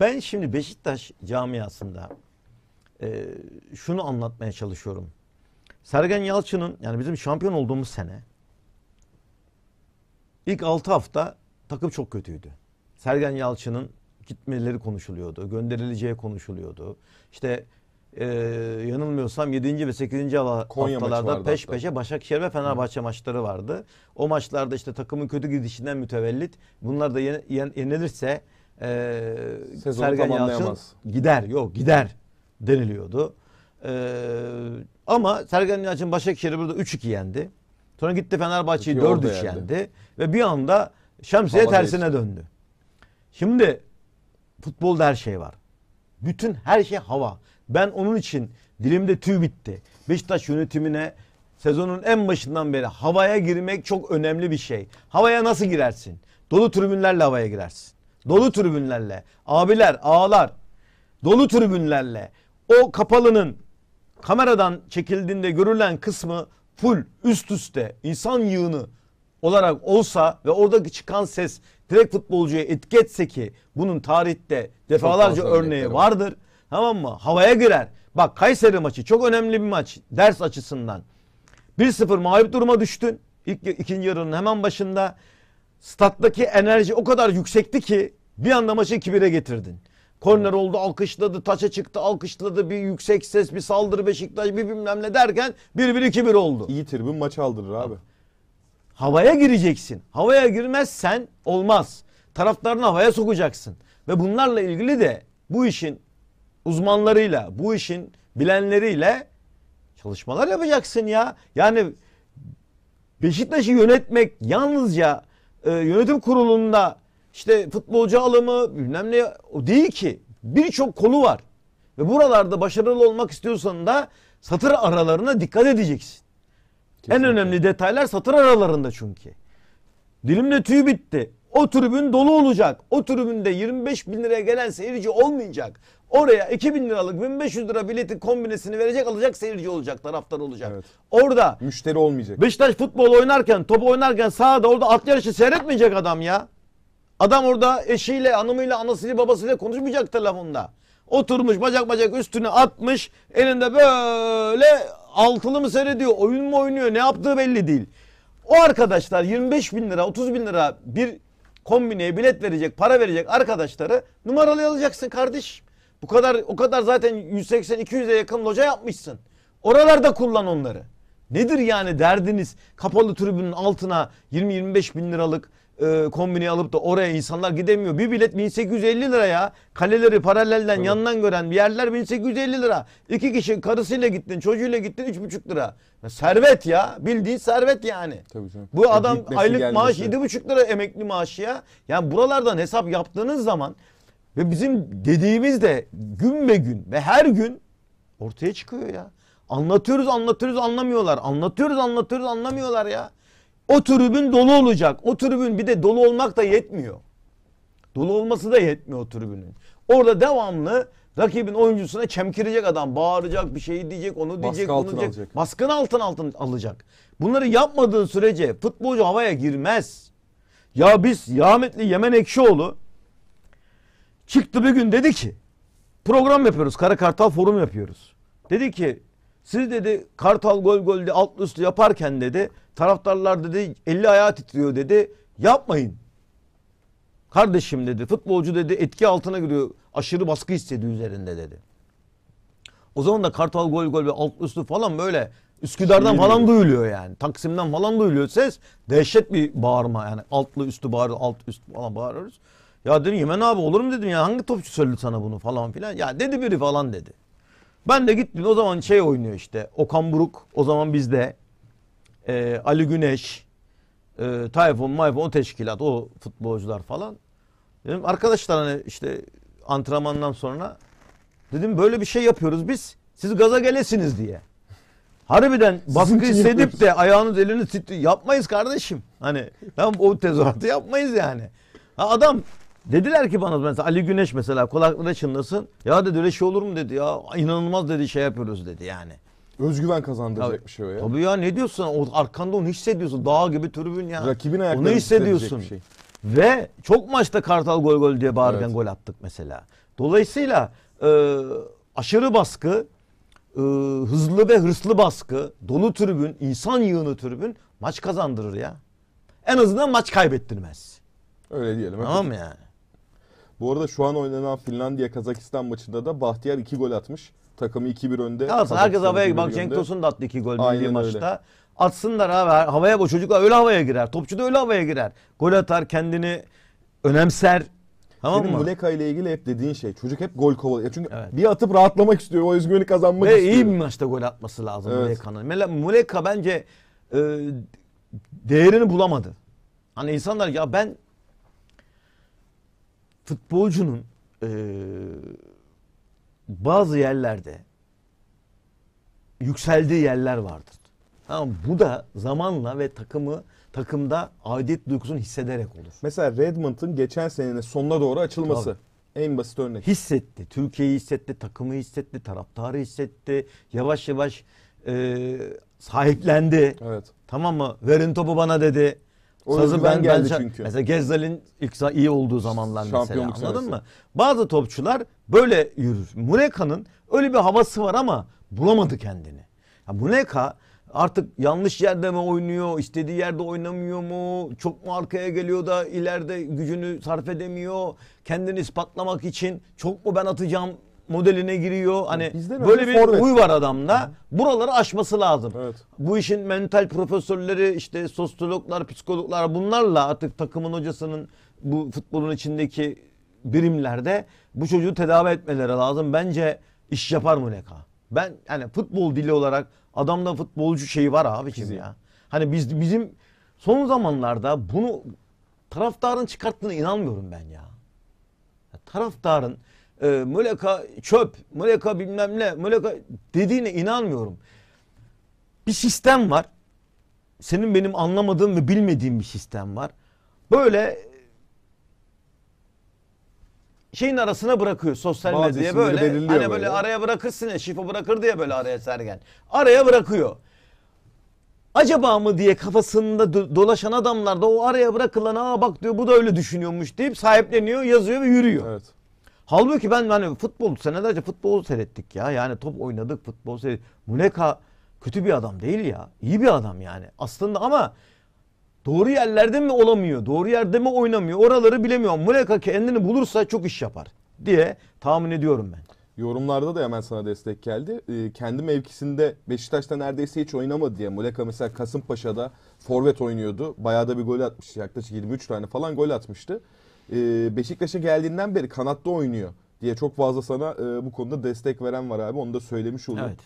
Ben şimdi Beşiktaş camiasında e, şunu anlatmaya çalışıyorum. Sergen Yalçın'ın yani bizim şampiyon olduğumuz sene ilk 6 hafta takım çok kötüydü. Sergen Yalçın'ın gitmeleri konuşuluyordu. Gönderileceği konuşuluyordu. İşte e, yanılmıyorsam 7. ve 8. Konya haftalarda peş hatta. peşe Başakşehir ve Fenerbahçe Hı. maçları vardı. O maçlarda işte takımın kötü gidişinden mütevellit bunlar da yenilirse e, Sezonu Sergen Yalçın gider yok gider deniliyordu. E, ama Sergen Yalçın Başakşehir'i burada 3-2 yendi. Sonra gitti Fenerbahçe'yi 4-3 yendi. yendi. Ve bir anda Şemsiye Havada tersine işte. döndü. Şimdi futbolda her şey var. Bütün her şey hava. Ben onun için dilimde tüy bitti. Beşiktaş yönetimine sezonun en başından beri havaya girmek çok önemli bir şey. Havaya nasıl girersin? Dolu tribünlerle havaya girersin. Dolu tribünlerle. Abiler, ağlar. Dolu tribünlerle. O kapalının kameradan çekildiğinde görülen kısmı full üst üste insan yığını olarak olsa ve oradaki çıkan ses direkt futbolcuya etki etse ki bunun tarihte defalarca örneği vardır. Tamam mı? Havaya girer. Bak Kayseri maçı çok önemli bir maç ders açısından. 1-0 mağlup duruma düştün. İlk, ikinci yarının hemen başında. Stat'taki enerji o kadar yüksekti ki bir anda maçı 2-1'e getirdin. Korner oldu alkışladı taça çıktı alkışladı bir yüksek ses bir saldırı Beşiktaş bir bilmem ne derken 1-1-2-1 oldu. İyi tribün maçı aldırır abi. Havaya gireceksin. Havaya girmezsen olmaz. Taraftarını havaya sokacaksın. Ve bunlarla ilgili de bu işin uzmanlarıyla bu işin bilenleriyle çalışmalar yapacaksın ya. Yani Beşiktaş'ı yönetmek yalnızca e, yönetim kurulunda işte futbolcu alımı bilmem ne o değil ki. Birçok kolu var. Ve buralarda başarılı olmak istiyorsan da satır aralarına dikkat edeceksin. Kesinlikle. En önemli detaylar satır aralarında çünkü. dilimle tüy bitti. O tribün dolu olacak. O tribünde 25 bin liraya gelen seyirci olmayacak. Oraya 2 bin liralık 1500 lira bileti kombinesini verecek alacak seyirci olacak taraftar olacak. Evet. Orada müşteri olmayacak. Beşiktaş futbol oynarken top oynarken sahada orada at yarışı seyretmeyecek adam ya. Adam orada eşiyle, hanımıyla, anasıyla, babasıyla konuşmayacak telefonda. Oturmuş bacak bacak üstüne atmış. Elinde böyle altılı mı seyrediyor, oyun mu oynuyor ne yaptığı belli değil. O arkadaşlar 25 bin lira, 30 bin lira bir kombineye bilet verecek, para verecek arkadaşları numaralı alacaksın kardeş. Bu kadar o kadar zaten 180-200'e yakın loca yapmışsın. Oralarda kullan onları. Nedir yani derdiniz kapalı tribünün altına 20-25 bin liralık e, kombini alıp da oraya insanlar gidemiyor. Bir bilet 1850 lira ya. Kaleleri paralelden evet. yandan gören bir yerler 1850 lira. İki kişi karısıyla gittin çocuğuyla gittin 3,5 lira. Ya servet ya bildiğin servet yani. Tabii canım. Bu adam aylık gelmesi. maaş 7,5 lira emekli maaşı ya. Yani buralardan hesap yaptığınız zaman ve bizim dediğimiz de gün be gün ve her gün ortaya çıkıyor ya. Anlatıyoruz anlatıyoruz anlamıyorlar. Anlatıyoruz anlatıyoruz anlamıyorlar ya. O tribün dolu olacak. O tribün bir de dolu olmak da yetmiyor. Dolu olması da yetmiyor o tribünün. Orada devamlı rakibin oyuncusuna çemkirecek adam. Bağıracak, bir şey diyecek, onu diyecek, Baskı bunu Alacak. Baskın altın altın alacak. Bunları yapmadığı sürece futbolcu havaya girmez. Ya biz rahmetli Yemen Ekşioğlu çıktı bir gün dedi ki program yapıyoruz. Kara Kartal forum yapıyoruz. Dedi ki siz dedi Kartal gol gol de alt üstü yaparken dedi taraftarlar dedi elli ayağı titriyor dedi. Yapmayın. Kardeşim dedi futbolcu dedi etki altına giriyor. Aşırı baskı istedi üzerinde dedi. O zaman da Kartal gol gol ve alt üstü falan böyle Üsküdar'dan Şimdi falan duyuluyor yani. Taksim'den falan duyuluyor ses. Dehşet bir bağırma yani. Altlı üstü bağır alt üst falan bağırıyoruz. Ya dedim Yemen abi olur mu dedim ya hangi topçu söyledi sana bunu falan filan. Ya dedi biri falan dedi. Ben de gittim o zaman şey oynuyor işte. Okan Buruk o zaman bizde. E, Ali Güneş. E, Tayfun, Mayfun o teşkilat o futbolcular falan. Dedim arkadaşlar hani işte antrenmandan sonra dedim böyle bir şey yapıyoruz biz. Siz gaza gelesiniz diye. Harbiden baskı hissedip de ayağınız eliniz titri yapmayız kardeşim. Hani tamam o tezahüratı yapmayız yani. Ha adam Dediler ki bana mesela Ali Güneş mesela kulakları çınlasın. Ya dedi öyle şey olur mu dedi ya inanılmaz dedi şey yapıyoruz dedi yani. Özgüven kazandıracak Tabii. bir şey o ya. Tabii ya ne diyorsun? O, arkanda onu hissediyorsun. Dağ gibi tribün ya. Rakibin ayaklarını Onu hissediyorsun. Şey. Ve çok maçta Kartal gol gol diye bağırırken evet. gol attık mesela. Dolayısıyla e, aşırı baskı, e, hızlı ve hırslı baskı, dolu tribün, insan yığını tribün maç kazandırır ya. En azından maç kaybettirmez. Öyle diyelim. Tamam mı yani? Bu arada şu an oynanan Finlandiya-Kazakistan maçında da Bahtiyar 2 gol atmış. Takımı 2-1 önde. Ya herkes havaya bak Cenk Tosun da attı 2 gol Aynen milli maçta. Öyle. Atsınlar abi havaya bu çocuklar öyle havaya girer. Topçu da öyle havaya girer. Gol atar kendini önemser. Tamam Senin Muleka ile ilgili hep dediğin şey. Çocuk hep gol kovalıyor. Çünkü evet. bir atıp rahatlamak istiyor. O özgüveni kazanmak Ve istiyor. Ve iyi bir maçta gol atması lazım evet. Muleka'nın. Muleka bence e, değerini bulamadı. Hani insanlar ya ben futbolcunun e, bazı yerlerde yükseldiği yerler vardır. Ama bu da zamanla ve takımı takımda aidiyet duygusunu hissederek olur. Mesela Redmond'ın geçen senenin sonuna doğru açılması. Tabii. En basit örnek. Hissetti. Türkiye'yi hissetti, takımı hissetti, taraftarı hissetti. Yavaş yavaş e, sahiplendi. Evet. Tamam mı? Verin topu bana dedi. O Sazı ben, geldi ben çünkü. Mesela Gezzal'in ilk iyi olduğu zamanlar mesela anladın senesi. mı? Bazı topçular böyle yürür. Muneka'nın öyle bir havası var ama bulamadı kendini. Ya Muneka artık yanlış yerde mi oynuyor, istediği yerde oynamıyor mu, çok mu arkaya geliyor da ileride gücünü sarf edemiyor, kendini ispatlamak için çok mu ben atacağım modeline giriyor. Hani böyle bir forvet. huy var adamda. Hı. Buraları aşması lazım. Evet. Bu işin mental profesörleri işte sosyologlar, psikologlar bunlarla artık takımın hocasının bu futbolun içindeki birimlerde bu çocuğu tedavi etmeleri lazım. Bence iş yapar Muleka. Ben yani futbol dili olarak adamda futbolcu şeyi var abiciğim ya. Hani biz bizim son zamanlarda bunu taraftarın çıkarttığına inanmıyorum ben ya. ya taraftarın e, müleka çöp, müleka bilmem ne, müleka dediğine inanmıyorum. Bir sistem var. Senin benim anlamadığım ve bilmediğim bir sistem var. Böyle e, şeyin arasına bırakıyor sosyal medyaya böyle. Hani böyle, böyle araya bırakırsın ya şifa bırakır diye böyle araya sergen. Araya bırakıyor. Acaba mı diye kafasında dolaşan adamlar da o araya bırakılan aa bak diyor bu da öyle düşünüyormuş deyip sahipleniyor yazıyor ve yürüyor. Evet. Halbuki ben hani futbol senelerce futbol seyrettik ya. Yani top oynadık, futbol seyrettik. Muleka kötü bir adam değil ya. İyi bir adam yani. Aslında ama doğru yerlerde mi olamıyor? Doğru yerde mi oynamıyor? Oraları bilemiyorum. Muleka kendini bulursa çok iş yapar diye tahmin ediyorum ben. Yorumlarda da hemen sana destek geldi. Ee, kendi mevkisinde Beşiktaş'ta neredeyse hiç oynamadı diye. Muleka mesela Kasımpaşa'da forvet oynuyordu. Bayağı da bir gol atmıştı. Yaklaşık 23 tane falan gol atmıştı e, Beşiktaş'a geldiğinden beri kanatta oynuyor diye çok fazla sana e, bu konuda destek veren var abi. Onu da söylemiş oldum. Evet.